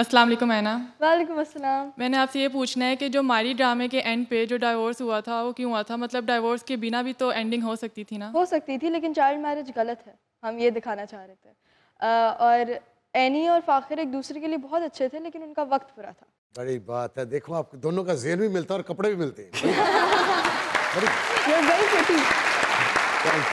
अस्सलाम वालेकुम ऐना वालेकुम अस्सलाम मैंने आपसे ये पूछना है कि जो मारी ड्रामे के एंड पे जो डाइवोर्स हुआ था वो क्यों हुआ था मतलब डाइवोर्स के बिना भी तो एंडिंग हो सकती थी ना हो सकती थी लेकिन चाइल्ड मैरिज गलत है हम ये दिखाना चाह रहे थे और एनी और फ़ाखिर एक दूसरे के लिए बहुत अच्छे थे लेकिन उनका वक्त बुरा था बड़ी बात है देखो आप दोनों का जेल भी मिलता है और कपड़े भी मिलते हैं